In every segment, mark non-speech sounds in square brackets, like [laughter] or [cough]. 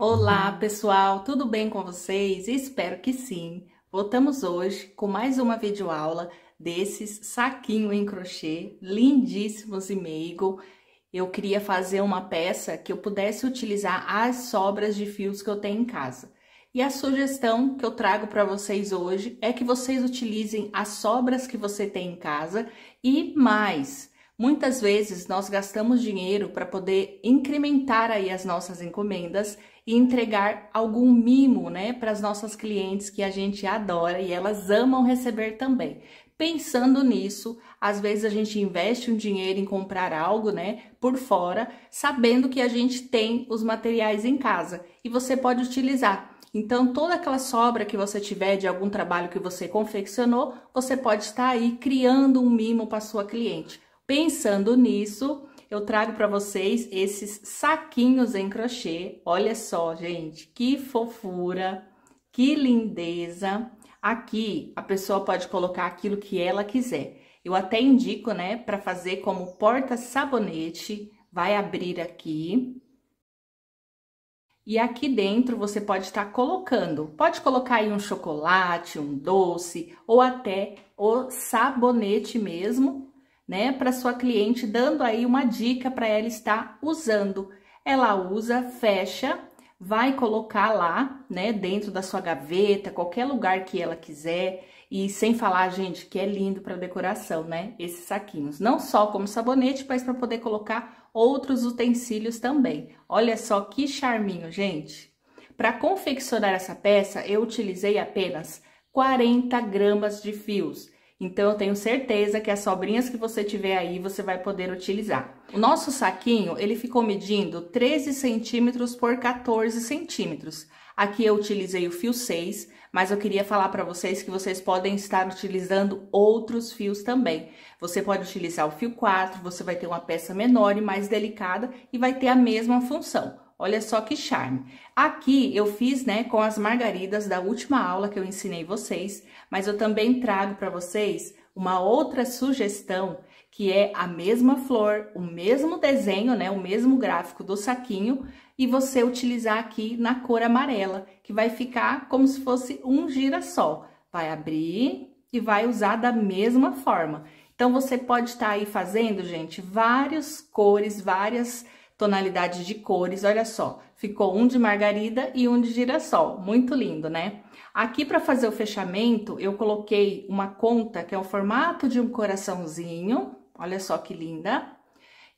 Olá, pessoal, tudo bem com vocês? Espero que sim. Voltamos hoje com mais uma videoaula desses saquinho em crochê, lindíssimos e meigo. Eu queria fazer uma peça que eu pudesse utilizar as sobras de fios que eu tenho em casa. E a sugestão que eu trago para vocês hoje é que vocês utilizem as sobras que você tem em casa e mais Muitas vezes nós gastamos dinheiro para poder incrementar aí as nossas encomendas e entregar algum mimo, né, para as nossas clientes que a gente adora e elas amam receber também. Pensando nisso, às vezes a gente investe um dinheiro em comprar algo, né, por fora, sabendo que a gente tem os materiais em casa e você pode utilizar. Então, toda aquela sobra que você tiver de algum trabalho que você confeccionou, você pode estar aí criando um mimo para sua cliente. Pensando nisso, eu trago para vocês esses saquinhos em crochê. Olha só, gente, que fofura, que lindeza. Aqui a pessoa pode colocar aquilo que ela quiser. Eu até indico, né, para fazer como porta sabonete. Vai abrir aqui. E aqui dentro você pode estar tá colocando. Pode colocar aí um chocolate, um doce ou até o sabonete mesmo né, para sua cliente, dando aí uma dica para ela estar usando. Ela usa, fecha, vai colocar lá, né, dentro da sua gaveta, qualquer lugar que ela quiser. E sem falar, gente, que é lindo para decoração, né? Esses saquinhos, não só como sabonete, mas para poder colocar outros utensílios também. Olha só que charminho, gente. Para confeccionar essa peça, eu utilizei apenas 40 gramas de fios. Então, eu tenho certeza que as sobrinhas que você tiver aí, você vai poder utilizar. O nosso saquinho, ele ficou medindo 13 centímetros por 14 centímetros. Aqui eu utilizei o fio 6, mas eu queria falar para vocês que vocês podem estar utilizando outros fios também. Você pode utilizar o fio 4, você vai ter uma peça menor e mais delicada e vai ter a mesma função. Olha só que charme. Aqui eu fiz, né, com as margaridas da última aula que eu ensinei vocês, mas eu também trago para vocês uma outra sugestão, que é a mesma flor, o mesmo desenho, né, o mesmo gráfico do saquinho, e você utilizar aqui na cor amarela, que vai ficar como se fosse um girassol. Vai abrir e vai usar da mesma forma. Então, você pode estar tá aí fazendo, gente, várias cores, várias tonalidade de cores, olha só, ficou um de margarida e um de girassol, muito lindo, né? Aqui para fazer o fechamento, eu coloquei uma conta que é o formato de um coraçãozinho, olha só que linda.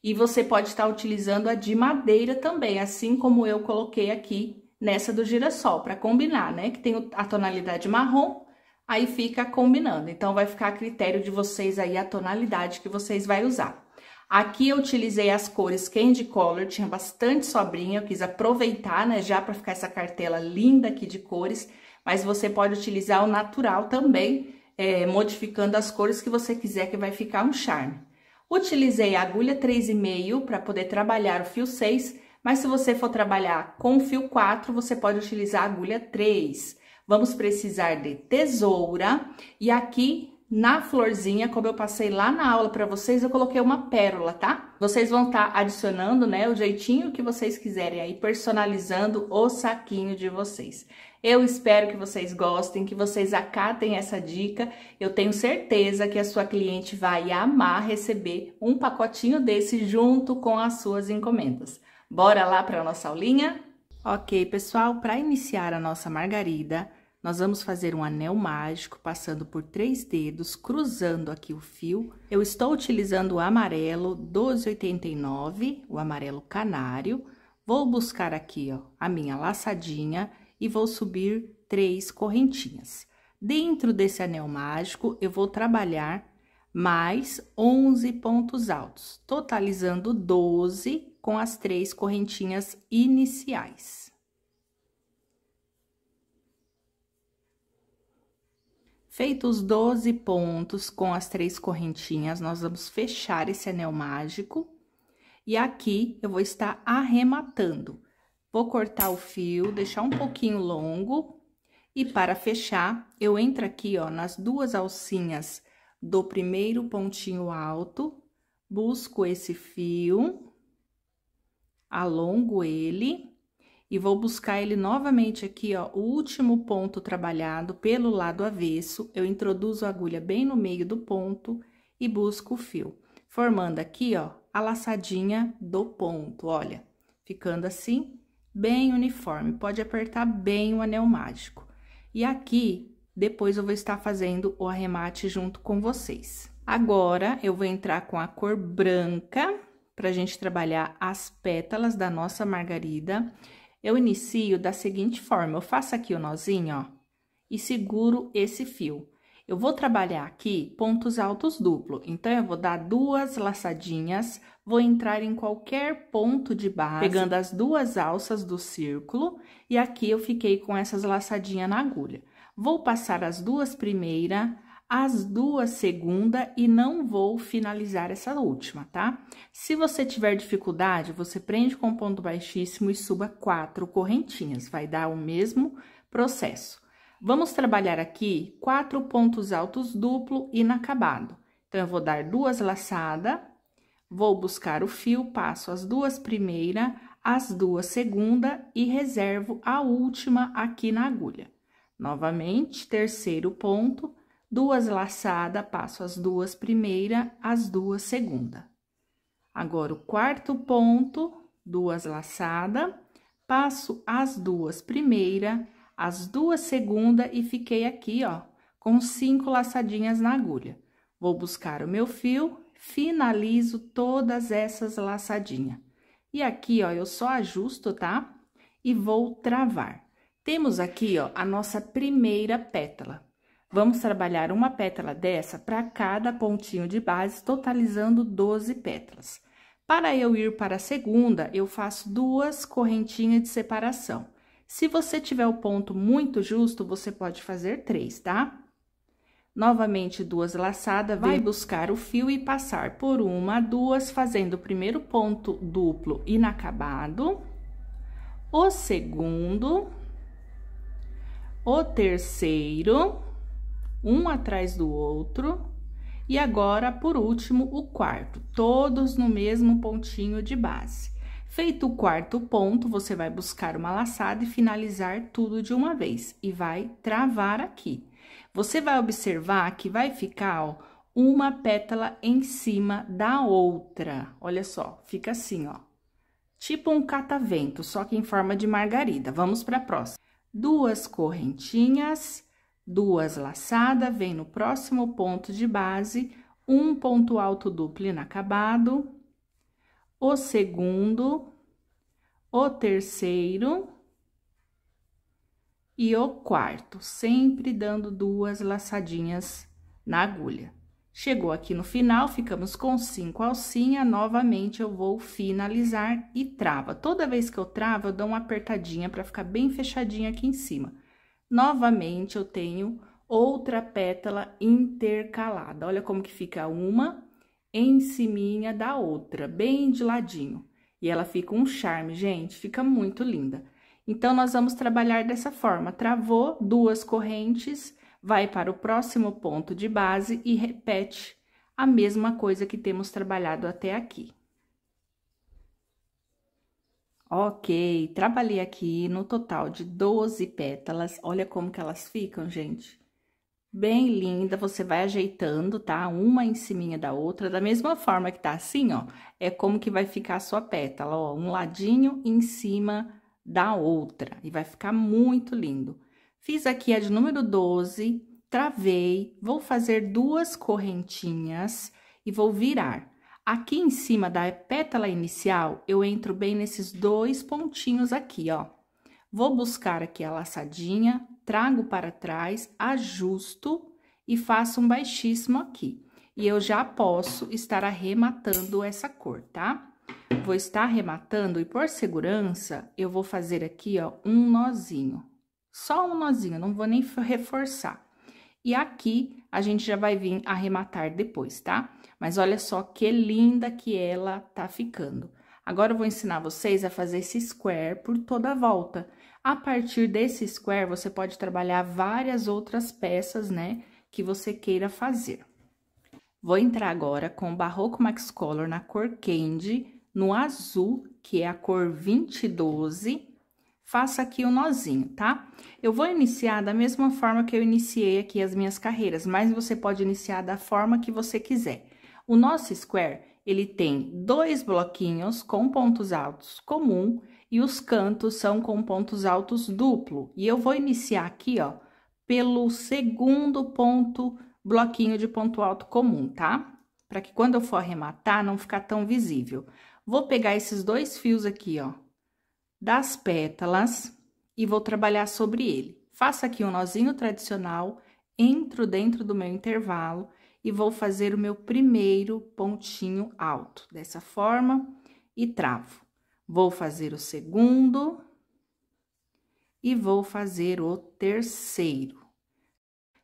E você pode estar utilizando a de madeira também, assim como eu coloquei aqui nessa do girassol, para combinar, né? Que tem a tonalidade marrom, aí fica combinando. Então, vai ficar a critério de vocês aí a tonalidade que vocês vai usar. Aqui eu utilizei as cores Candy Color, tinha bastante sobrinha, eu quis aproveitar, né, já para ficar essa cartela linda aqui de cores, mas você pode utilizar o natural também, é, modificando as cores que você quiser, que vai ficar um charme. Utilizei a agulha 3,5 para poder trabalhar o fio 6, mas se você for trabalhar com o fio 4, você pode utilizar a agulha 3. Vamos precisar de tesoura, e aqui na florzinha, como eu passei lá na aula para vocês, eu coloquei uma pérola, tá? Vocês vão estar tá adicionando, né, o jeitinho que vocês quiserem aí, personalizando o saquinho de vocês. Eu espero que vocês gostem, que vocês acatem essa dica. Eu tenho certeza que a sua cliente vai amar receber um pacotinho desse junto com as suas encomendas. Bora lá para nossa aulinha? Ok, pessoal, para iniciar a nossa margarida, nós vamos fazer um anel mágico passando por três dedos, cruzando aqui o fio. Eu estou utilizando o amarelo 1289, o amarelo canário. Vou buscar aqui, ó, a minha laçadinha e vou subir três correntinhas. Dentro desse anel mágico, eu vou trabalhar mais 11 pontos altos, totalizando 12 com as três correntinhas iniciais. Feitos os 12 pontos com as três correntinhas, nós vamos fechar esse anel mágico. E aqui, eu vou estar arrematando. Vou cortar o fio, deixar um pouquinho longo. E para fechar, eu entro aqui, ó, nas duas alcinhas do primeiro pontinho alto. Busco esse fio. Alongo ele e vou buscar ele novamente aqui, ó, o último ponto trabalhado pelo lado avesso. Eu introduzo a agulha bem no meio do ponto e busco o fio, formando aqui, ó, a laçadinha do ponto, olha. Ficando assim, bem uniforme. Pode apertar bem o anel mágico. E aqui, depois eu vou estar fazendo o arremate junto com vocês. Agora, eu vou entrar com a cor branca, pra gente trabalhar as pétalas da nossa margarida. Eu inicio da seguinte forma, eu faço aqui o nozinho, ó, e seguro esse fio. Eu vou trabalhar aqui pontos altos duplo, então eu vou dar duas laçadinhas, vou entrar em qualquer ponto de base, pegando as duas alças do círculo, e aqui eu fiquei com essas laçadinhas na agulha. Vou passar as duas primeiras, as duas segunda e não vou finalizar essa última, tá? Se você tiver dificuldade, você prende com ponto baixíssimo e suba quatro correntinhas, vai dar o mesmo processo. Vamos trabalhar aqui quatro pontos altos duplo inacabado. Então, eu vou dar duas laçadas, vou buscar o fio, passo as duas primeira, as duas segunda e reservo a última aqui na agulha. Novamente, terceiro ponto, Duas laçada, passo as duas primeira, as duas segunda. Agora, o quarto ponto, duas laçada, passo as duas primeira, as duas segunda e fiquei aqui, ó, com cinco laçadinhas na agulha. Vou buscar o meu fio, finalizo todas essas laçadinhas. E aqui, ó, eu só ajusto, tá? E vou travar. Temos aqui, ó, a nossa primeira pétala. Vamos trabalhar uma pétala dessa para cada pontinho de base, totalizando 12 pétalas. Para eu ir para a segunda, eu faço duas correntinhas de separação. Se você tiver o ponto muito justo, você pode fazer três, tá? Novamente, duas laçadas, vai buscar o fio e passar por uma, duas, fazendo o primeiro ponto duplo inacabado, o segundo, o terceiro um atrás do outro. E agora, por último, o quarto, todos no mesmo pontinho de base. Feito o quarto ponto, você vai buscar uma laçada e finalizar tudo de uma vez e vai travar aqui. Você vai observar que vai ficar, ó, uma pétala em cima da outra. Olha só, fica assim, ó. Tipo um catavento, só que em forma de margarida. Vamos para a próxima. Duas correntinhas Duas laçada vem no próximo ponto de base, um ponto alto duplo inacabado, o segundo, o terceiro e o quarto, sempre dando duas laçadinhas na agulha. Chegou aqui no final, ficamos com cinco alcinha, novamente eu vou finalizar e trava. Toda vez que eu travo, eu dou uma apertadinha para ficar bem fechadinha aqui em cima. Novamente, eu tenho outra pétala intercalada. Olha como que fica uma em cima da outra, bem de ladinho. E ela fica um charme, gente, fica muito linda. Então, nós vamos trabalhar dessa forma. Travou duas correntes, vai para o próximo ponto de base e repete a mesma coisa que temos trabalhado até aqui. Ok, trabalhei aqui no total de 12 pétalas. Olha como que elas ficam, gente. Bem linda, você vai ajeitando, tá? Uma em cima da outra, da mesma forma que tá assim, ó. É como que vai ficar a sua pétala, ó. Um ladinho em cima da outra. E vai ficar muito lindo. Fiz aqui a de número 12, travei, vou fazer duas correntinhas e vou virar. Aqui em cima da pétala inicial, eu entro bem nesses dois pontinhos aqui, ó. Vou buscar aqui a laçadinha, trago para trás, ajusto e faço um baixíssimo aqui. E eu já posso estar arrematando essa cor, tá? Vou estar arrematando e por segurança, eu vou fazer aqui, ó, um nozinho. Só um nozinho, não vou nem reforçar. E aqui a gente já vai vir arrematar depois, tá? Mas olha só que linda que ela tá ficando. Agora eu vou ensinar vocês a fazer esse square por toda a volta. A partir desse square, você pode trabalhar várias outras peças, né, que você queira fazer. Vou entrar agora com o Barroco Max Color na cor Candy, no azul, que é a cor 2012, faça aqui o um nozinho, tá? Eu vou iniciar da mesma forma que eu iniciei aqui as minhas carreiras, mas você pode iniciar da forma que você quiser. O nosso square, ele tem dois bloquinhos com pontos altos comum e os cantos são com pontos altos duplo. E eu vou iniciar aqui, ó, pelo segundo ponto, bloquinho de ponto alto comum, tá? Para que quando eu for arrematar, não ficar tão visível. Vou pegar esses dois fios aqui, ó, das pétalas e vou trabalhar sobre ele. Faço aqui um nozinho tradicional, entro dentro do meu intervalo e vou fazer o meu primeiro pontinho alto, dessa forma, e travo. Vou fazer o segundo e vou fazer o terceiro.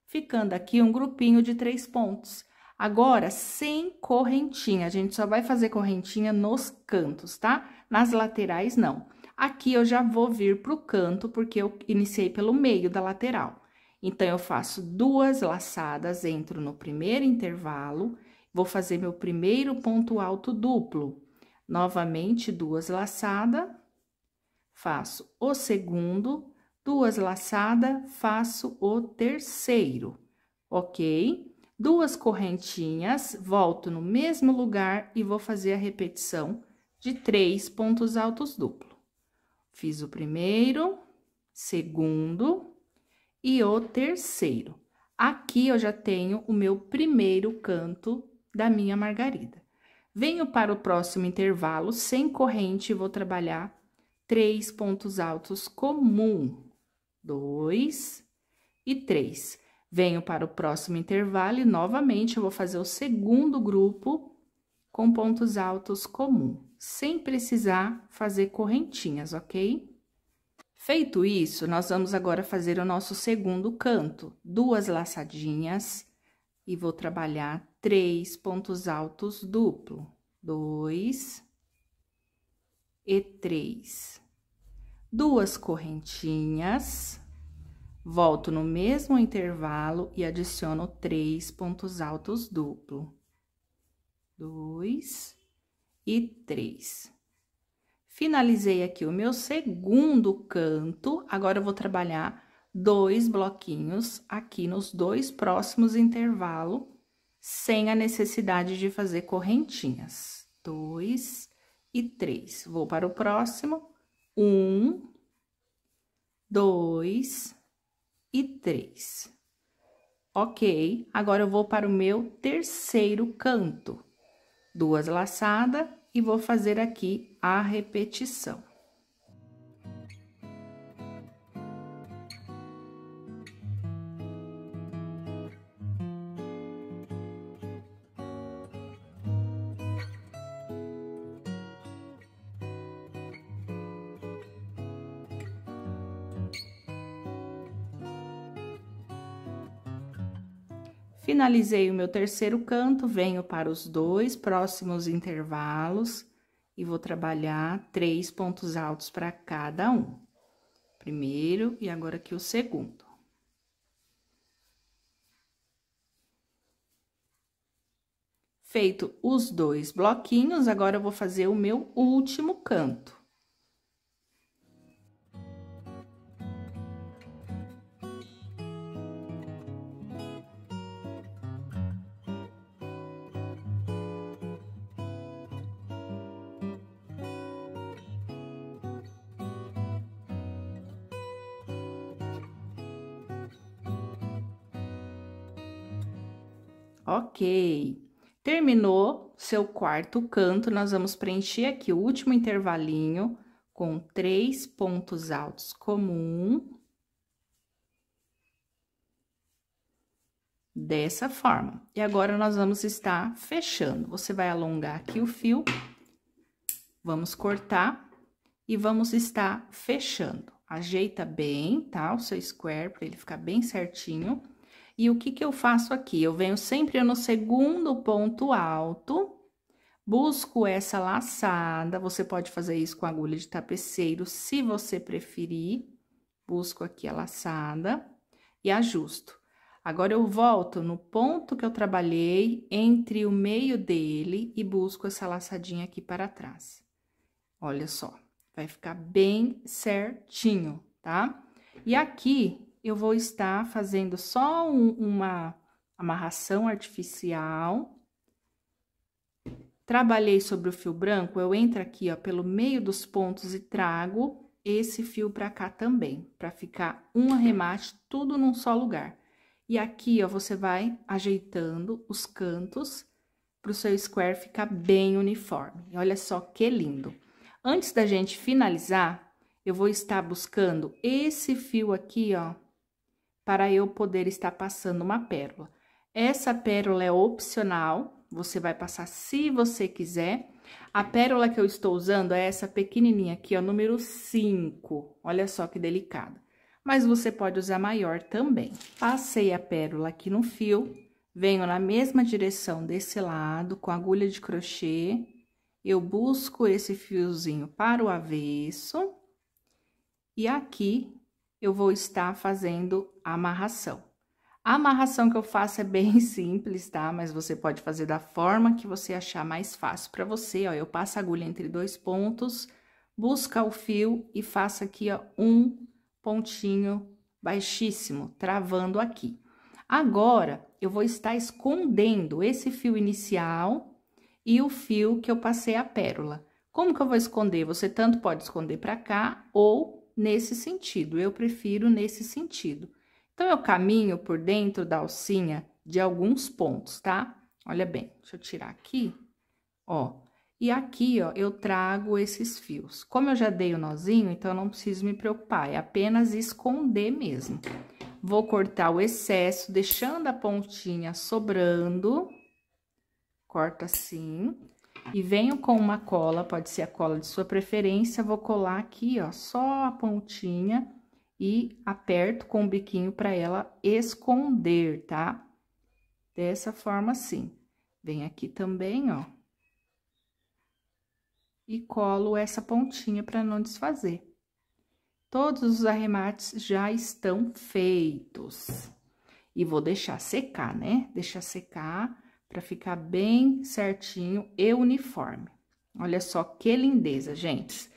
Ficando aqui um grupinho de três pontos. Agora, sem correntinha, a gente só vai fazer correntinha nos cantos, tá? Nas laterais, não. Aqui eu já vou vir pro canto, porque eu iniciei pelo meio da lateral. Então, eu faço duas laçadas, entro no primeiro intervalo, vou fazer meu primeiro ponto alto duplo. Novamente, duas laçadas, faço o segundo, duas laçadas, faço o terceiro, ok? Duas correntinhas, volto no mesmo lugar e vou fazer a repetição de três pontos altos duplo. Fiz o primeiro, segundo e o terceiro. Aqui eu já tenho o meu primeiro canto da minha margarida. Venho para o próximo intervalo sem corrente e vou trabalhar três pontos altos comum. Dois e três. Venho para o próximo intervalo e novamente eu vou fazer o segundo grupo com pontos altos comum sem precisar fazer correntinhas, ok? Feito isso, nós vamos agora fazer o nosso segundo canto. Duas laçadinhas e vou trabalhar três pontos altos duplo. Dois e três. Duas correntinhas. Volto no mesmo intervalo e adiciono três pontos altos duplo. Dois e três. Finalizei aqui o meu segundo canto. Agora, eu vou trabalhar dois bloquinhos aqui nos dois próximos intervalos, sem a necessidade de fazer correntinhas. Dois e três. Vou para o próximo. Um, dois e três. Ok, agora eu vou para o meu terceiro canto. Duas laçadas e vou fazer aqui a repetição. Finalizei o meu terceiro canto, venho para os dois próximos intervalos e vou trabalhar três pontos altos para cada um. Primeiro e agora aqui o segundo. Feito os dois bloquinhos, agora eu vou fazer o meu último canto. Ok. Terminou seu quarto canto, nós vamos preencher aqui o último intervalinho com três pontos altos comum. Dessa forma. E agora, nós vamos estar fechando. Você vai alongar aqui o fio, vamos cortar e vamos estar fechando. Ajeita bem, tá? O seu square, para ele ficar bem certinho. E o que, que eu faço aqui? Eu venho sempre no segundo ponto alto, busco essa laçada. Você pode fazer isso com agulha de tapeceiro, se você preferir. Busco aqui a laçada e ajusto. Agora, eu volto no ponto que eu trabalhei, entre o meio dele, e busco essa laçadinha aqui para trás. Olha só, vai ficar bem certinho, tá? E aqui, eu vou estar fazendo só um, uma amarração artificial. Trabalhei sobre o fio branco, eu entro aqui, ó, pelo meio dos pontos e trago esse fio para cá também, para ficar um arremate tudo num só lugar. E aqui, ó, você vai ajeitando os cantos para o seu square ficar bem uniforme. E olha só que lindo. Antes da gente finalizar, eu vou estar buscando esse fio aqui, ó, para eu poder estar passando uma pérola. Essa pérola é opcional, você vai passar se você quiser. A pérola que eu estou usando é essa pequenininha aqui, ó, número 5. Olha só que delicada. Mas você pode usar maior também. Passei a pérola aqui no fio, venho na mesma direção desse lado com agulha de crochê. Eu busco esse fiozinho para o avesso. E aqui eu vou estar fazendo a amarração. A amarração que eu faço é bem [laughs] simples, tá? Mas você pode fazer da forma que você achar mais fácil para você, ó. Eu passo a agulha entre dois pontos, busca o fio e faço aqui, ó, um pontinho baixíssimo, travando aqui. Agora, eu vou estar escondendo esse fio inicial e o fio que eu passei a pérola. Como que eu vou esconder? Você tanto pode esconder para cá ou nesse sentido, eu prefiro nesse sentido. Então, eu caminho por dentro da alcinha de alguns pontos, tá? Olha bem, deixa eu tirar aqui, ó. E aqui, ó, eu trago esses fios. Como eu já dei o nozinho, então eu não preciso me preocupar, é apenas esconder mesmo. Vou cortar o excesso, deixando a pontinha sobrando. Corta assim. E venho com uma cola, pode ser a cola de sua preferência, vou colar aqui, ó, só a pontinha e aperto com o biquinho para ela esconder, tá? Dessa forma assim. Vem aqui também, ó. E colo essa pontinha para não desfazer. Todos os arremates já estão feitos. E vou deixar secar, né? Deixar secar para ficar bem certinho e uniforme. Olha só que lindeza, gente.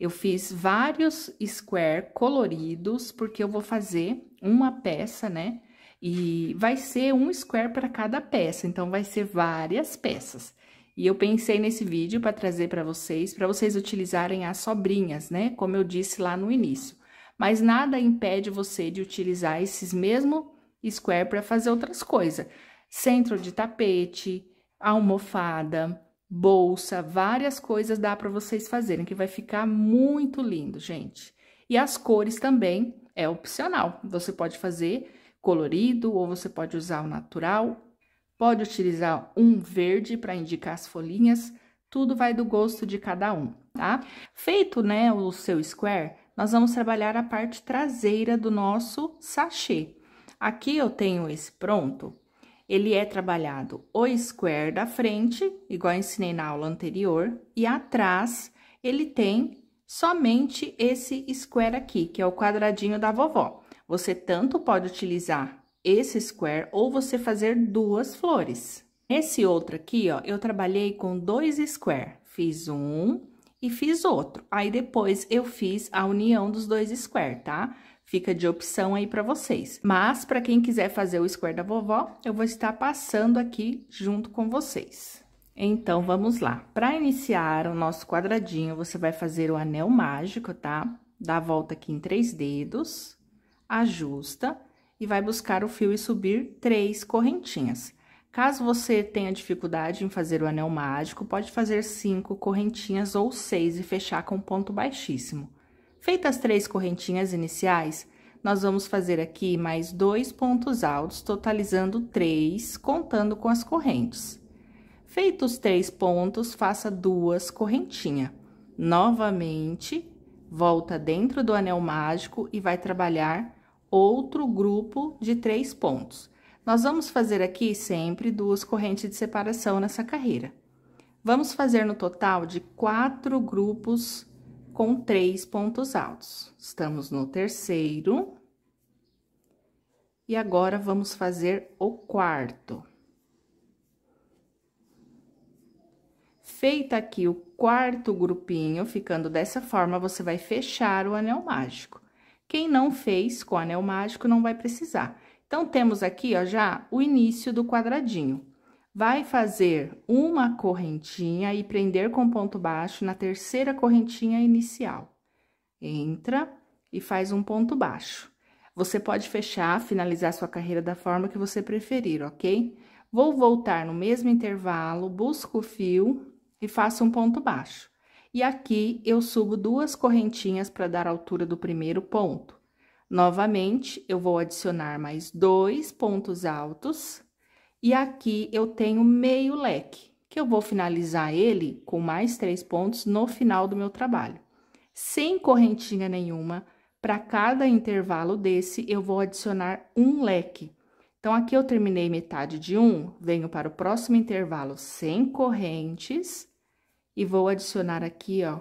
Eu fiz vários square coloridos, porque eu vou fazer uma peça, né? E vai ser um square para cada peça, então vai ser várias peças. E eu pensei nesse vídeo para trazer para vocês, para vocês utilizarem as sobrinhas, né? Como eu disse lá no início. Mas nada impede você de utilizar esses mesmos square para fazer outras coisas centro de tapete, almofada, bolsa, várias coisas dá para vocês fazerem, que vai ficar muito lindo, gente. E as cores também é opcional. Você pode fazer colorido ou você pode usar o natural. Pode utilizar um verde para indicar as folhinhas. Tudo vai do gosto de cada um, tá? Feito, né, o seu square, nós vamos trabalhar a parte traseira do nosso sachê. Aqui eu tenho esse pronto, ele é trabalhado o square da frente, igual ensinei na aula anterior, e atrás ele tem somente esse square aqui, que é o quadradinho da vovó. Você tanto pode utilizar esse square ou você fazer duas flores. Esse outro aqui, ó, eu trabalhei com dois square, fiz um e fiz outro. Aí, depois, eu fiz a união dos dois square, tá? Tá? Fica de opção aí para vocês. Mas, para quem quiser fazer o square da vovó, eu vou estar passando aqui junto com vocês. Então, vamos lá. Para iniciar o nosso quadradinho, você vai fazer o anel mágico, tá? Dá a volta aqui em três dedos, ajusta e vai buscar o fio e subir três correntinhas. Caso você tenha dificuldade em fazer o anel mágico, pode fazer cinco correntinhas ou seis e fechar com ponto baixíssimo. Feitas as três correntinhas iniciais, nós vamos fazer aqui mais dois pontos altos, totalizando três, contando com as correntes. Feitos os três pontos, faça duas correntinhas. Novamente, volta dentro do anel mágico e vai trabalhar outro grupo de três pontos. Nós vamos fazer aqui sempre duas correntes de separação nessa carreira. Vamos fazer no total de quatro grupos com três pontos altos. Estamos no terceiro. E agora, vamos fazer o quarto. Feita aqui o quarto grupinho, ficando dessa forma, você vai fechar o anel mágico. Quem não fez com anel mágico não vai precisar. Então, temos aqui, ó, já o início do quadradinho vai fazer uma correntinha e prender com ponto baixo na terceira correntinha inicial. Entra e faz um ponto baixo. Você pode fechar, finalizar sua carreira da forma que você preferir, ok? Vou voltar no mesmo intervalo, busco o fio e faço um ponto baixo. E aqui eu subo duas correntinhas para dar a altura do primeiro ponto. Novamente, eu vou adicionar mais dois pontos altos e aqui eu tenho meio leque, que eu vou finalizar ele com mais três pontos no final do meu trabalho. Sem correntinha nenhuma, para cada intervalo desse, eu vou adicionar um leque. Então, aqui eu terminei metade de um, venho para o próximo intervalo sem correntes e vou adicionar aqui, ó,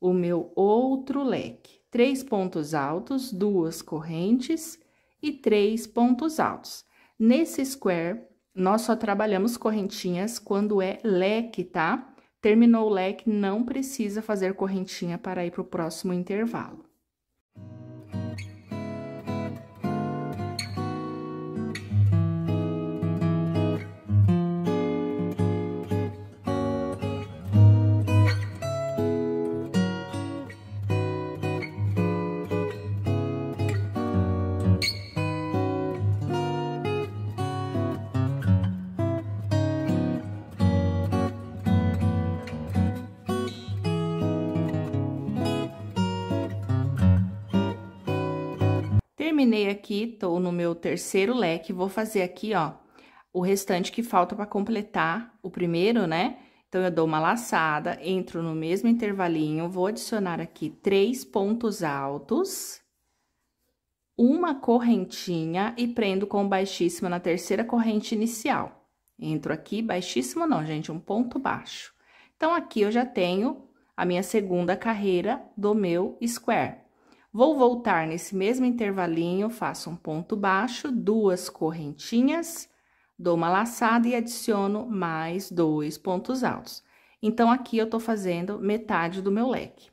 o meu outro leque. Três pontos altos, duas correntes e três pontos altos. Nesse square, nós só trabalhamos correntinhas quando é leque, tá? Terminou o leque, não precisa fazer correntinha para ir para o próximo intervalo. terminei aqui, tô no meu terceiro leque, vou fazer aqui, ó, o restante que falta para completar o primeiro, né? Então, eu dou uma laçada, entro no mesmo intervalinho, vou adicionar aqui três pontos altos, uma correntinha e prendo com baixíssima na terceira corrente inicial. Entro aqui, baixíssimo não, gente, um ponto baixo. Então, aqui eu já tenho a minha segunda carreira do meu square. Vou voltar nesse mesmo intervalinho, faço um ponto baixo, duas correntinhas, dou uma laçada e adiciono mais dois pontos altos. Então, aqui eu tô fazendo metade do meu leque.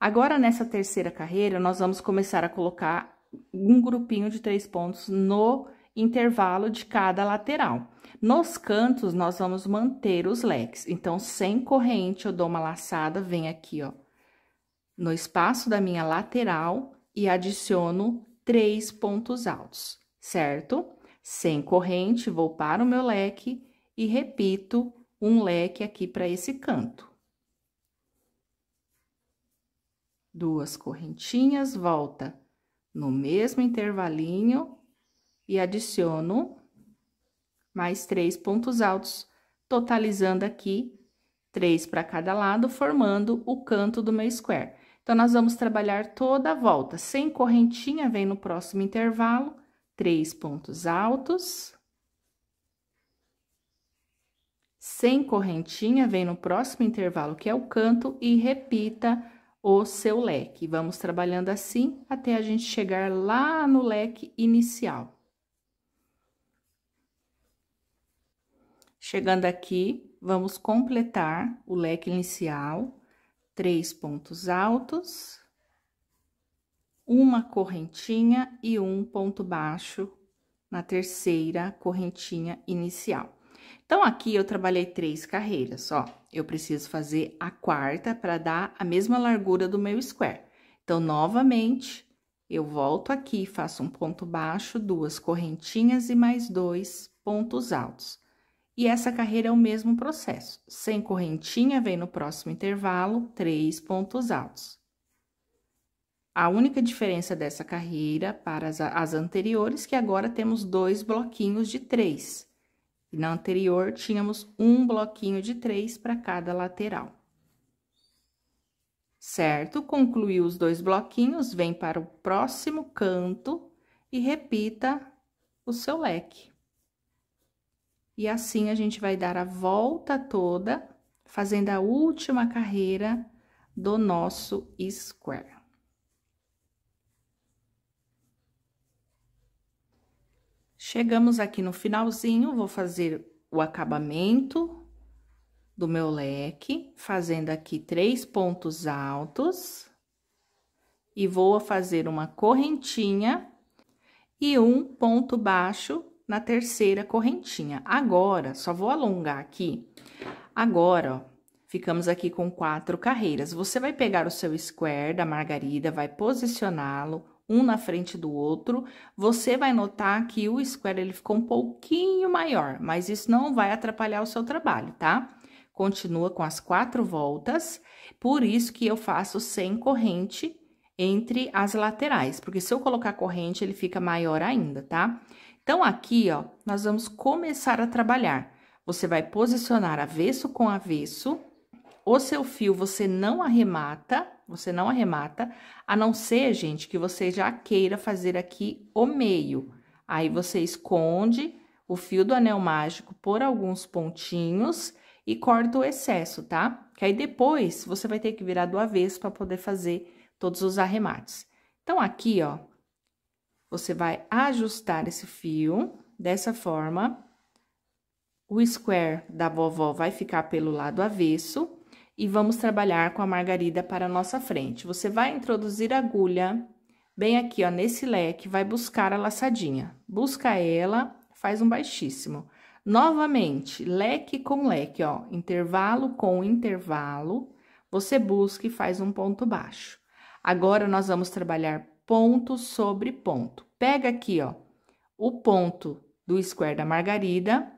Agora, nessa terceira carreira, nós vamos começar a colocar um grupinho de três pontos no intervalo de cada lateral. Nos cantos, nós vamos manter os leques. Então, sem corrente, eu dou uma laçada, vem aqui, ó, no espaço da minha lateral e adiciono três pontos altos, certo? Sem corrente, vou para o meu leque e repito um leque aqui para esse canto. Duas correntinhas, volta no mesmo intervalinho e adiciono mais três pontos altos, totalizando aqui três para cada lado, formando o canto do meu square. Então, nós vamos trabalhar toda a volta. Sem correntinha, vem no próximo intervalo, três pontos altos. Sem correntinha, vem no próximo intervalo, que é o canto, e repita o seu leque. Vamos trabalhando assim até a gente chegar lá no leque inicial. Chegando aqui, vamos completar o leque inicial três pontos altos, uma correntinha e um ponto baixo na terceira correntinha inicial. Então, aqui eu trabalhei três carreiras, ó. Eu preciso fazer a quarta para dar a mesma largura do meu square. Então, novamente, eu volto aqui, faço um ponto baixo, duas correntinhas e mais dois pontos altos. E essa carreira é o mesmo processo. Sem correntinha, vem no próximo intervalo, três pontos altos. A única diferença dessa carreira para as, as anteriores que agora temos dois bloquinhos de três. E na anterior, tínhamos um bloquinho de três para cada lateral. Certo? Concluiu os dois bloquinhos, vem para o próximo canto e repita o seu leque. E assim, a gente vai dar a volta toda, fazendo a última carreira do nosso square. Chegamos aqui no finalzinho, vou fazer o acabamento do meu leque, fazendo aqui três pontos altos. E vou fazer uma correntinha e um ponto baixo na terceira correntinha. Agora, só vou alongar aqui. Agora, ó, ficamos aqui com quatro carreiras. Você vai pegar o seu square da margarida, vai posicioná-lo um na frente do outro. Você vai notar que o square ele ficou um pouquinho maior, mas isso não vai atrapalhar o seu trabalho, tá? Continua com as quatro voltas, por isso que eu faço sem corrente entre as laterais, porque se eu colocar corrente, ele fica maior ainda, tá? Tá? Então, aqui, ó, nós vamos começar a trabalhar. Você vai posicionar avesso com avesso. O seu fio você não arremata, você não arremata, a não ser, gente, que você já queira fazer aqui o meio. Aí, você esconde o fio do anel mágico por alguns pontinhos e corta o excesso, tá? Que aí depois você vai ter que virar do avesso para poder fazer todos os arremates. Então, aqui, ó, você vai ajustar esse fio dessa forma. O square da vovó vai ficar pelo lado avesso e vamos trabalhar com a margarida para a nossa frente. Você vai introduzir a agulha bem aqui, ó, nesse leque, vai buscar a laçadinha. Busca ela, faz um baixíssimo. Novamente, leque com leque, ó, intervalo com intervalo, você busca e faz um ponto baixo. Agora, nós vamos trabalhar ponto sobre ponto. Pega aqui, ó, o ponto do square da margarida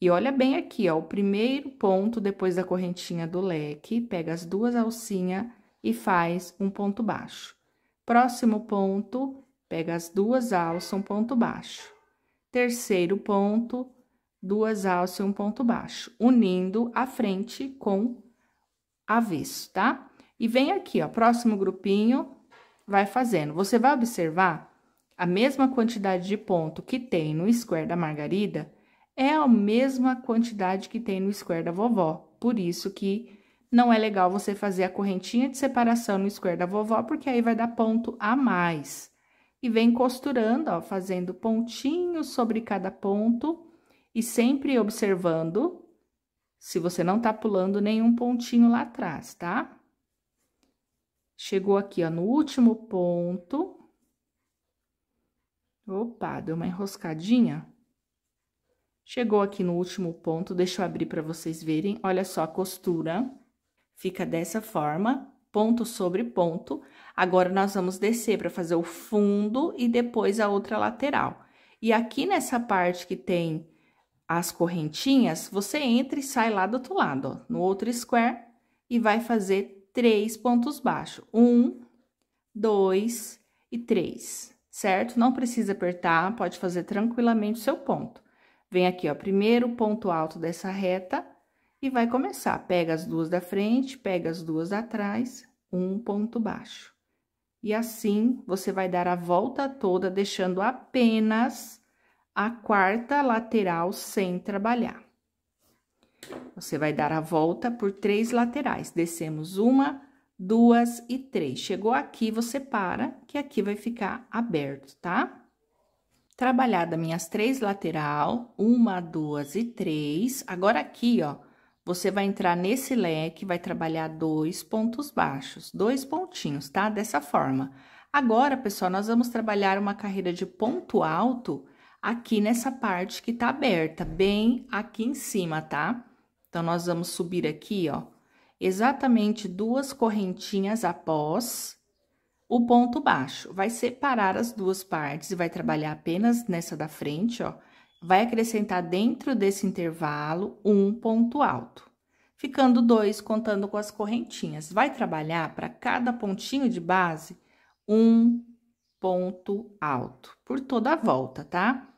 e olha bem aqui, ó, o primeiro ponto depois da correntinha do leque, pega as duas alcinhas e faz um ponto baixo. Próximo ponto, pega as duas alças, um ponto baixo. Terceiro ponto, duas alças e um ponto baixo, unindo a frente com avesso, tá? E vem aqui, ó, próximo grupinho, vai fazendo. Você vai observar a mesma quantidade de ponto que tem no square da Margarida é a mesma quantidade que tem no square da vovó. Por isso que não é legal você fazer a correntinha de separação no square da vovó, porque aí vai dar ponto a mais. E vem costurando, ó, fazendo pontinhos sobre cada ponto e sempre observando se você não tá pulando nenhum pontinho lá atrás, tá? Chegou aqui, ó, no último ponto. Opa, deu uma enroscadinha. Chegou aqui no último ponto, deixa eu abrir para vocês verem. Olha só a costura, fica dessa forma, ponto sobre ponto. Agora, nós vamos descer para fazer o fundo e depois a outra lateral. E aqui nessa parte que tem as correntinhas, você entra e sai lá do outro lado, ó, no outro square, e vai fazer três pontos baixos. Um, dois e três, certo? Não precisa apertar, pode fazer tranquilamente o seu ponto. Vem aqui, ó, primeiro ponto alto dessa reta e vai começar. Pega as duas da frente, pega as duas da trás, um ponto baixo. E assim, você vai dar a volta toda, deixando apenas a quarta lateral sem trabalhar. Você vai dar a volta por três laterais. Descemos uma, duas e três. Chegou aqui, você para, que aqui vai ficar aberto, tá? Trabalhada minhas três lateral, uma, duas e três. Agora aqui, ó, você vai entrar nesse leque, vai trabalhar dois pontos baixos, dois pontinhos, tá? Dessa forma. Agora, pessoal, nós vamos trabalhar uma carreira de ponto alto aqui nessa parte que tá aberta, bem aqui em cima, tá? Então, nós vamos subir aqui, ó, exatamente duas correntinhas após o ponto baixo. Vai separar as duas partes e vai trabalhar apenas nessa da frente, ó. Vai acrescentar dentro desse intervalo um ponto alto, ficando dois contando com as correntinhas. Vai trabalhar para cada pontinho de base um ponto alto por toda a volta, tá?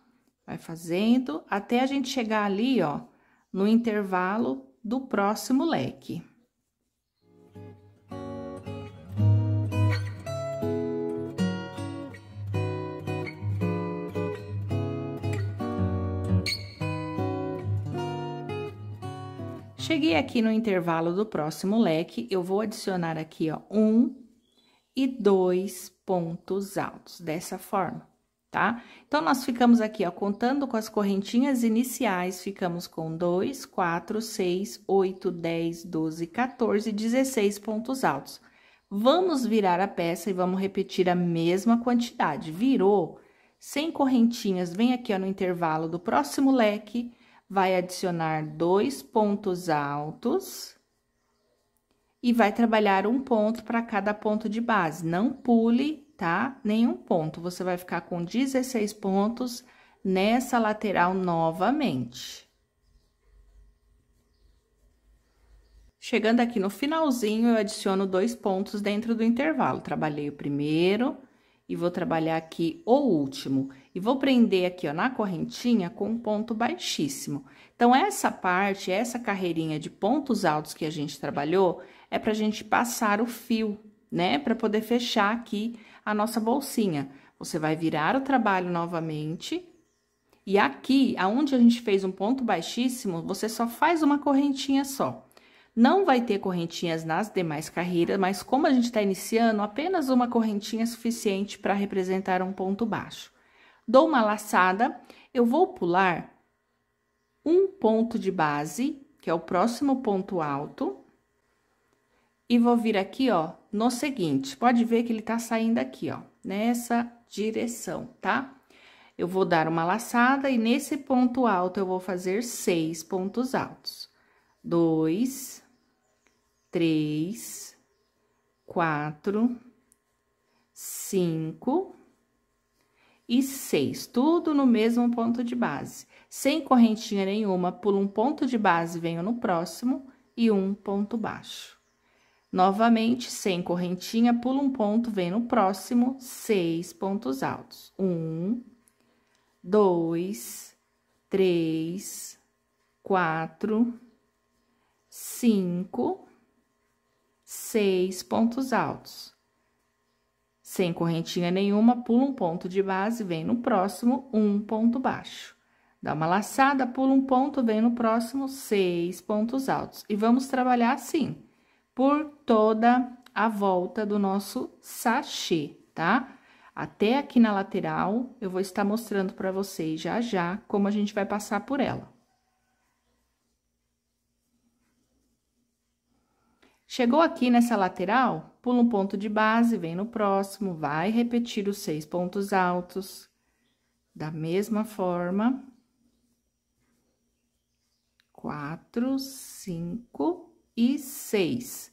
Vai fazendo até a gente chegar ali, ó, no intervalo do próximo leque. Cheguei aqui no intervalo do próximo leque, eu vou adicionar aqui, ó, um e dois pontos altos, dessa forma tá? Então, nós ficamos aqui, ó, contando com as correntinhas iniciais, ficamos com 2, 4, 6, 8, 10, 12, 14, 16 pontos altos. Vamos virar a peça e vamos repetir a mesma quantidade. Virou, sem correntinhas, vem aqui, ó, no intervalo do próximo leque, vai adicionar dois pontos altos e vai trabalhar um ponto para cada ponto de base. Não pule tá? Nenhum ponto. Você vai ficar com 16 pontos nessa lateral novamente. Chegando aqui no finalzinho, eu adiciono dois pontos dentro do intervalo. Trabalhei o primeiro e vou trabalhar aqui o último. E vou prender aqui, ó, na correntinha com um ponto baixíssimo. Então, essa parte, essa carreirinha de pontos altos que a gente trabalhou, é pra gente passar o fio, né? Pra poder fechar aqui a nossa bolsinha. Você vai virar o trabalho novamente. E aqui, aonde a gente fez um ponto baixíssimo, você só faz uma correntinha só. Não vai ter correntinhas nas demais carreiras, mas como a gente está iniciando, apenas uma correntinha é suficiente para representar um ponto baixo. Dou uma laçada, eu vou pular um ponto de base, que é o próximo ponto alto, e vou vir aqui, ó, no seguinte. Pode ver que ele tá saindo aqui, ó, nessa direção, tá? Eu vou dar uma laçada e nesse ponto alto eu vou fazer seis pontos altos. Dois, três, quatro, cinco e seis. Tudo no mesmo ponto de base. Sem correntinha nenhuma, pulo um ponto de base, venho no próximo e um ponto baixo. Novamente, sem correntinha, pula um ponto, vem no próximo, seis pontos altos. Um, dois, três, quatro, cinco, seis pontos altos. Sem correntinha nenhuma, pula um ponto de base, vem no próximo, um ponto baixo. Dá uma laçada, pula um ponto, vem no próximo, seis pontos altos. E vamos trabalhar assim por toda a volta do nosso sachê, tá? Até aqui na lateral, eu vou estar mostrando para vocês já já como a gente vai passar por ela. Chegou aqui nessa lateral, pula um ponto de base, vem no próximo, vai repetir os seis pontos altos da mesma forma. Quatro, cinco, e 6.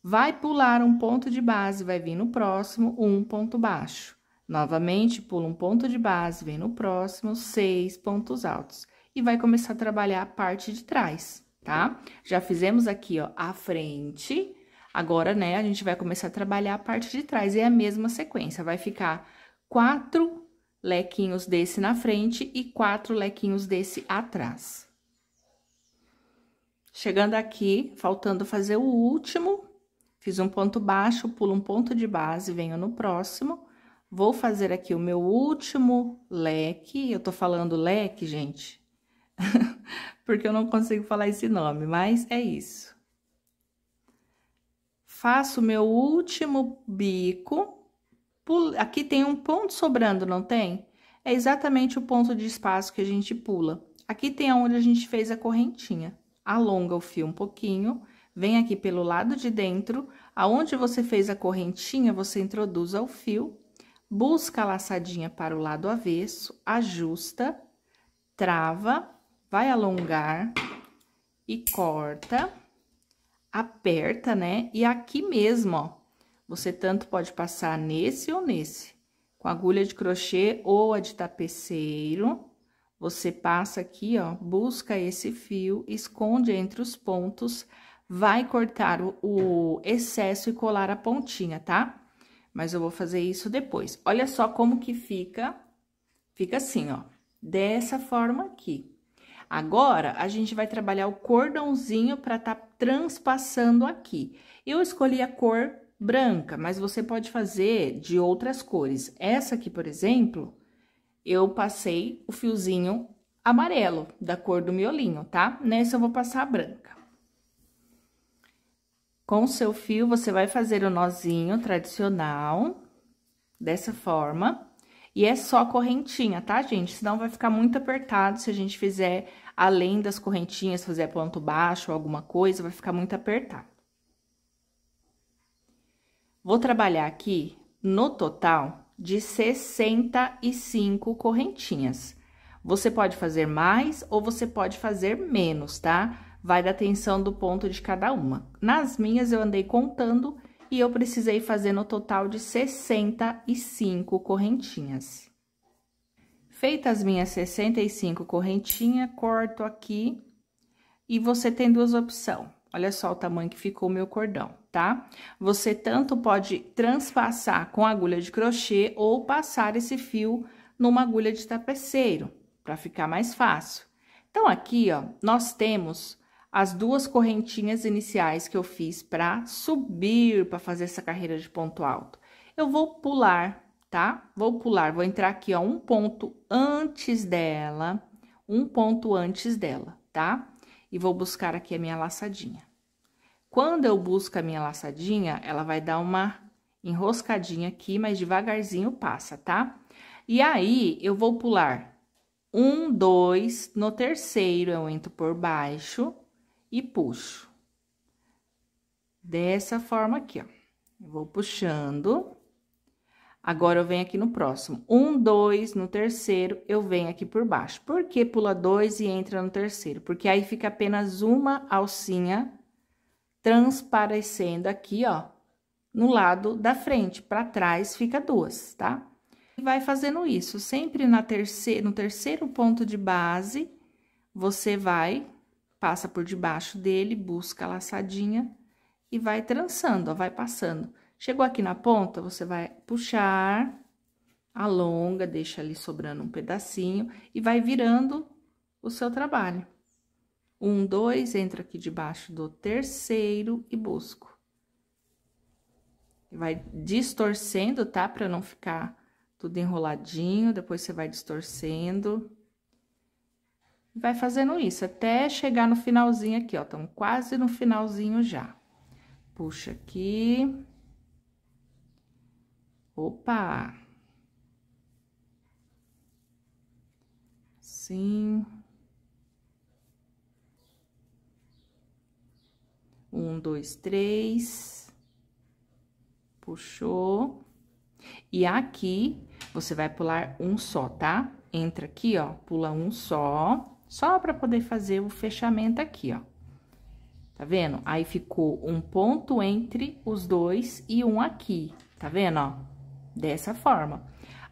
Vai pular um ponto de base, vai vir no próximo, um ponto baixo. Novamente, pula um ponto de base, vem no próximo, seis pontos altos. E vai começar a trabalhar a parte de trás, tá? Já fizemos aqui, ó, a frente. Agora, né, a gente vai começar a trabalhar a parte de trás. É a mesma sequência, vai ficar quatro lequinhos desse na frente e quatro lequinhos desse atrás. Chegando aqui, faltando fazer o último, fiz um ponto baixo, pulo um ponto de base, venho no próximo. Vou fazer aqui o meu último leque, eu tô falando leque, gente, [laughs] porque eu não consigo falar esse nome, mas é isso. Faço o meu último bico, pulo, aqui tem um ponto sobrando, não tem? É exatamente o ponto de espaço que a gente pula. Aqui tem onde a gente fez a correntinha alonga o fio um pouquinho, vem aqui pelo lado de dentro, aonde você fez a correntinha, você introduz o fio, busca a laçadinha para o lado avesso, ajusta, trava, vai alongar e corta, aperta, né? E aqui mesmo, ó, você tanto pode passar nesse ou nesse, com agulha de crochê ou a de tapeceiro, você passa aqui, ó, busca esse fio, esconde entre os pontos, vai cortar o, o excesso e colar a pontinha, tá? Mas eu vou fazer isso depois. Olha só como que fica, fica assim, ó, dessa forma aqui. Agora, a gente vai trabalhar o cordãozinho para tá transpassando aqui. Eu escolhi a cor branca, mas você pode fazer de outras cores. Essa aqui, por exemplo, eu passei o fiozinho amarelo, da cor do miolinho, tá? Nessa eu vou passar a branca. Com o seu fio, você vai fazer o nozinho tradicional, dessa forma. E é só correntinha, tá, gente? Senão vai ficar muito apertado se a gente fizer além das correntinhas, fazer ponto baixo ou alguma coisa, vai ficar muito apertado. Vou trabalhar aqui, no total, de 65 correntinhas. Você pode fazer mais ou você pode fazer menos, tá? Vai da tensão do ponto de cada uma. Nas minhas, eu andei contando e eu precisei fazer no total de 65 correntinhas. Feitas as minhas 65 correntinhas, corto aqui e você tem duas opções. Olha só o tamanho que ficou o meu cordão tá? Você tanto pode transpassar com agulha de crochê ou passar esse fio numa agulha de tapeceiro, para ficar mais fácil. Então, aqui, ó, nós temos as duas correntinhas iniciais que eu fiz para subir, para fazer essa carreira de ponto alto. Eu vou pular, tá? Vou pular, vou entrar aqui, ó, um ponto antes dela, um ponto antes dela, tá? E vou buscar aqui a minha laçadinha. Quando eu busco a minha laçadinha, ela vai dar uma enroscadinha aqui, mas devagarzinho passa, tá? E aí, eu vou pular um, dois, no terceiro eu entro por baixo e puxo. Dessa forma aqui, ó. Eu vou puxando. Agora, eu venho aqui no próximo. Um, dois, no terceiro, eu venho aqui por baixo. Por que pula dois e entra no terceiro? Porque aí fica apenas uma alcinha transparecendo aqui, ó, no lado da frente. Para trás fica duas, tá? E vai fazendo isso. Sempre na terceira, no terceiro ponto de base, você vai, passa por debaixo dele, busca a laçadinha e vai trançando, ó, vai passando. Chegou aqui na ponta, você vai puxar, alonga, deixa ali sobrando um pedacinho e vai virando o seu trabalho. Um, dois, entra aqui debaixo do terceiro e busco. Vai distorcendo, tá? Pra não ficar tudo enroladinho, depois você vai distorcendo. Vai fazendo isso até chegar no finalzinho aqui, ó. Estamos quase no finalzinho já. Puxa aqui. Opa! Sim. Um, dois, três. Puxou. E aqui, você vai pular um só, tá? Entra aqui, ó, pula um só, só pra poder fazer o fechamento aqui, ó. Tá vendo? Aí ficou um ponto entre os dois e um aqui, tá vendo, ó? Dessa forma.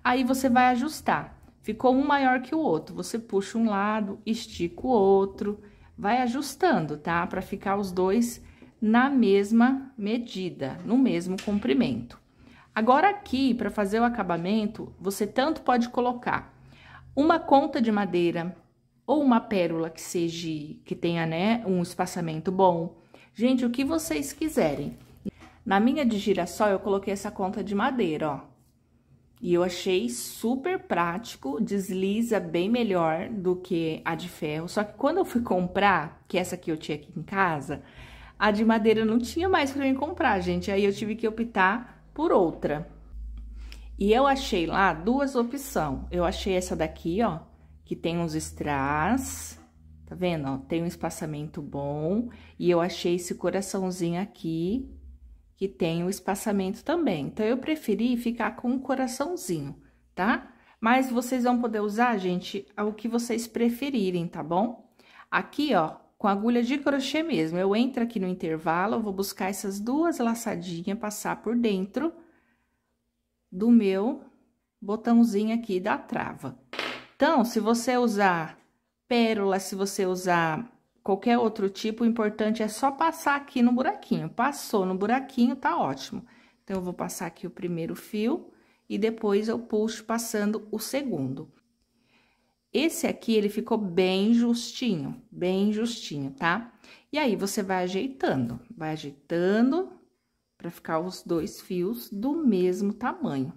Aí, você vai ajustar. Ficou um maior que o outro, você puxa um lado, estica o outro, vai ajustando, tá? Pra ficar os dois na mesma medida, no mesmo comprimento. Agora aqui, para fazer o acabamento, você tanto pode colocar uma conta de madeira ou uma pérola que seja que tenha, né, um espaçamento bom. Gente, o que vocês quiserem. Na minha de girassol eu coloquei essa conta de madeira, ó. E eu achei super prático, desliza bem melhor do que a de ferro. Só que quando eu fui comprar, que é essa aqui eu tinha aqui em casa, a de madeira não tinha mais para mim comprar, gente. Aí eu tive que optar por outra. E eu achei lá duas opções. Eu achei essa daqui, ó, que tem uns strass, tá vendo? Ó, tem um espaçamento bom. E eu achei esse coraçãozinho aqui, que tem o um espaçamento também. Então, eu preferi ficar com um coraçãozinho, tá? Mas vocês vão poder usar, gente, o que vocês preferirem, tá bom? Aqui, ó, com agulha de crochê mesmo. Eu entro aqui no intervalo, vou buscar essas duas laçadinhas, passar por dentro do meu botãozinho aqui da trava. Então, se você usar pérola, se você usar qualquer outro tipo, o importante é só passar aqui no buraquinho. Passou no buraquinho, tá ótimo. Então, eu vou passar aqui o primeiro fio e depois eu puxo passando o segundo. Esse aqui, ele ficou bem justinho, bem justinho, tá? E aí, você vai ajeitando, vai ajeitando pra ficar os dois fios do mesmo tamanho.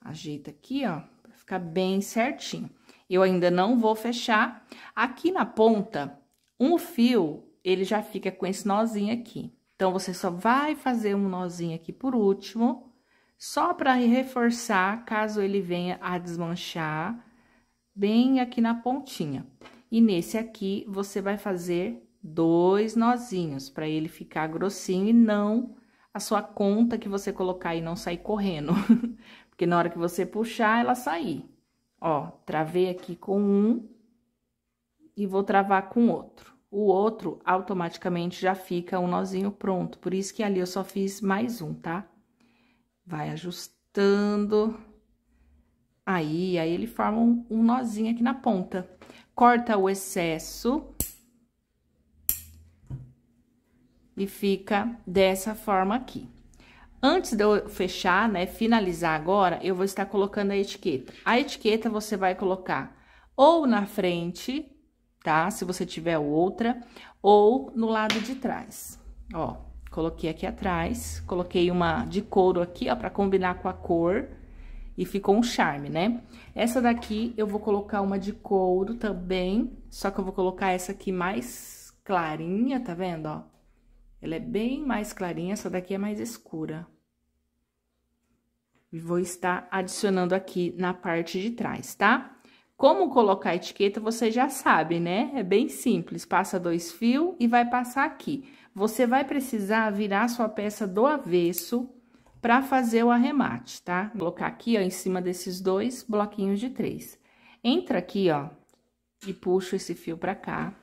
Ajeita aqui, ó, pra ficar bem certinho. Eu ainda não vou fechar. Aqui na ponta, um fio, ele já fica com esse nozinho aqui. Então, você só vai fazer um nozinho aqui por último, só para reforçar, caso ele venha a desmanchar, bem aqui na pontinha. E nesse aqui, você vai fazer dois nozinhos, para ele ficar grossinho e não a sua conta que você colocar e não sair correndo. [laughs] Porque na hora que você puxar, ela sair. Ó, travei aqui com um e vou travar com outro. O outro, automaticamente, já fica um nozinho pronto. Por isso que ali eu só fiz mais um, tá? Vai ajustando... Aí, aí ele forma um, um nozinho aqui na ponta. Corta o excesso. E fica dessa forma aqui. Antes de eu fechar, né, finalizar agora, eu vou estar colocando a etiqueta. A etiqueta você vai colocar ou na frente, tá? Se você tiver outra, ou no lado de trás. Ó, coloquei aqui atrás, coloquei uma de couro aqui, ó, pra combinar com a cor e ficou um charme, né? Essa daqui eu vou colocar uma de couro também, só que eu vou colocar essa aqui mais clarinha, tá vendo, ó? Ela é bem mais clarinha, essa daqui é mais escura. E vou estar adicionando aqui na parte de trás, tá? Como colocar a etiqueta, você já sabe, né? É bem simples, passa dois fios e vai passar aqui. Você vai precisar virar sua peça do avesso para fazer o arremate, tá? Vou colocar aqui, ó, em cima desses dois bloquinhos de três. Entra aqui, ó, e puxo esse fio para cá.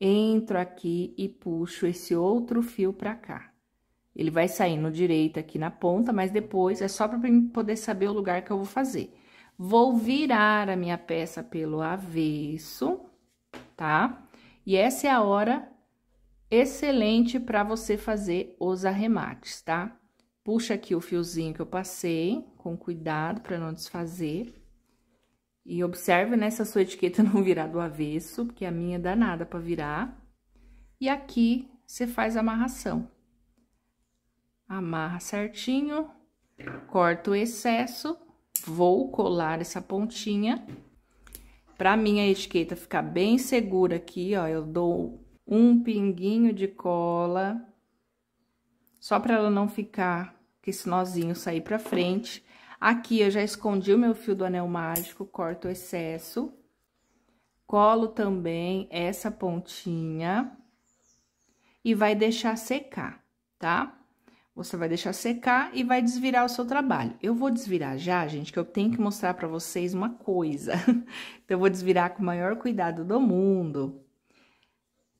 Entro aqui e puxo esse outro fio para cá. Ele vai sair no direito aqui na ponta, mas depois é só para poder saber o lugar que eu vou fazer. Vou virar a minha peça pelo avesso, tá? E essa é a hora excelente para você fazer os arremates, tá? Puxa aqui o fiozinho que eu passei, com cuidado para não desfazer. E observe, né, se a sua etiqueta [laughs] não virar do avesso, porque a minha dá nada para virar. E aqui, você faz a amarração. Amarra certinho, corta o excesso, vou colar essa pontinha. Pra minha etiqueta ficar bem segura aqui, ó, eu dou um pinguinho de cola só para ela não ficar que esse nozinho sair para frente. Aqui eu já escondi o meu fio do anel mágico, corto o excesso. Colo também essa pontinha e vai deixar secar, tá? Você vai deixar secar e vai desvirar o seu trabalho. Eu vou desvirar já, gente, que eu tenho que mostrar para vocês uma coisa. [laughs] Então, eu vou desvirar com o maior cuidado do mundo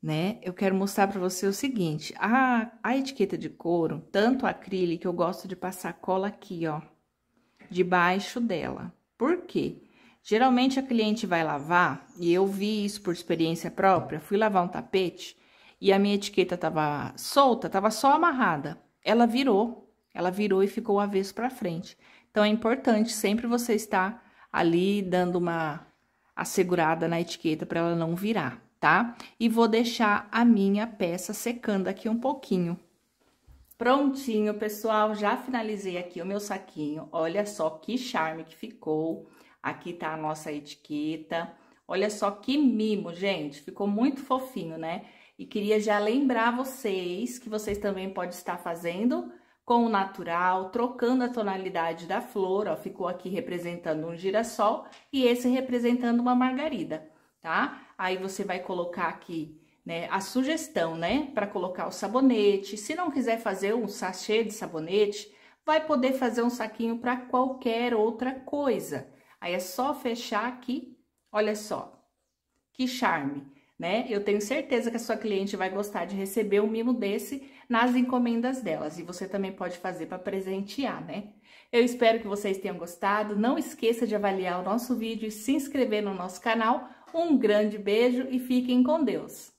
né? Eu quero mostrar para você o seguinte, a, a etiqueta de couro, tanto acrílica, eu gosto de passar cola aqui, ó, debaixo dela. Por quê? Geralmente a cliente vai lavar, e eu vi isso por experiência própria, fui lavar um tapete e a minha etiqueta tava solta, tava só amarrada. Ela virou, ela virou e ficou avesso para frente. Então é importante sempre você estar ali dando uma assegurada na etiqueta para ela não virar tá? E vou deixar a minha peça secando aqui um pouquinho. Prontinho, pessoal, já finalizei aqui o meu saquinho. Olha só que charme que ficou. Aqui tá a nossa etiqueta. Olha só que mimo, gente. Ficou muito fofinho, né? E queria já lembrar vocês que vocês também podem estar fazendo com o natural, trocando a tonalidade da flor, ó, ficou aqui representando um girassol e esse representando uma margarida, tá? Aí você vai colocar aqui, né, a sugestão, né, para colocar o sabonete. Se não quiser fazer um sachê de sabonete, vai poder fazer um saquinho para qualquer outra coisa. Aí é só fechar aqui. Olha só. Que charme, né? Eu tenho certeza que a sua cliente vai gostar de receber um mimo desse nas encomendas delas e você também pode fazer para presentear, né? Eu espero que vocês tenham gostado. Não esqueça de avaliar o nosso vídeo e se inscrever no nosso canal um grande beijo e fiquem com Deus!